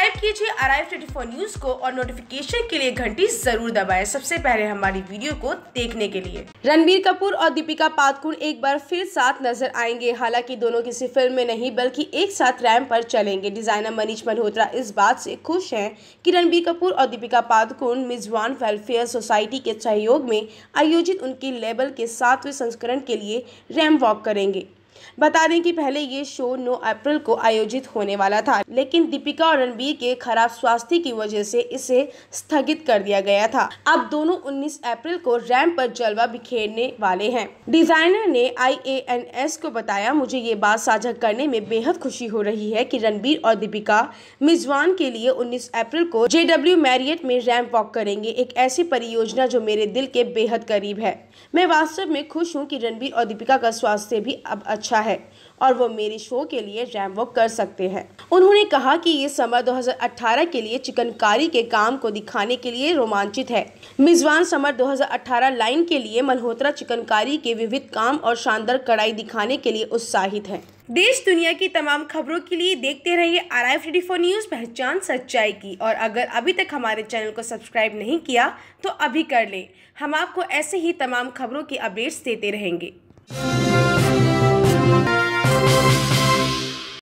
subscribe कीजिए arrive twenty four news को और नोटिफिकेशन के लिए घंटी जरूर दबाएं सबसे पहले हमारी वीडियो को देखने के लिए रणबीर कपूर और दीपिका पादुकोण एक बार फिर साथ नजर आएंगे हालांकि दोनों किसी फिल्म में नहीं बल्कि एक साथ रैम पर चलेंगे डिजाइनर मनीष मल्होत्रा इस बात से खुश हैं कि रणबीर कपूर और दीपिका पादुकोण मिजवान वेलफेयर सोसाइटी के सहयोग में आयोजित उनके लेबल के सातवें संस्करण के लिए रैम वॉक करेंगे बता दें कि पहले ये शो 9 अप्रैल को आयोजित होने वाला था लेकिन दीपिका और रणबीर के खराब स्वास्थ्य की वजह से इसे स्थगित कर दिया गया था अब दोनों 19 अप्रैल को रैंप पर जलवा बिखेरने वाले हैं डिजाइनर ने आईएएनएस को बताया मुझे ये बात साझा करने में बेहद खुशी हो रही है कि रणबीर और दीपिका मिजवान के लिए उन्नीस अप्रैल को जेडब्ल्यू मैरियट में रैम्प वॉक करेंगे एक ऐसी परियोजना जो मेरे दिल के बेहद करीब है मैं वास्तव में खुश हूँ की रणबीर और दीपिका का स्वास्थ्य भी अब अच्छा अच्छा है और वो मेरे शो के लिए रैम वॉक कर सकते हैं उन्होंने कहा कि ये समर 2018 के लिए चिकनकारी के काम को दिखाने के लिए रोमांचित है मिजवान समर 2018 लाइन के लिए मल्होत्रा चिकनकारी के विविध काम और शानदार कड़ाई दिखाने के लिए उत्साहित है देश दुनिया की तमाम खबरों के लिए देखते रहिए R I three four news पहचान सच्चाई की और अगर अभी तक हमारे चैनल को सब्सक्राइब नहीं किया तो अभी कर ले हम आपको ऐसे ही तमाम खबरों की अपडेट्स देते रहेंगे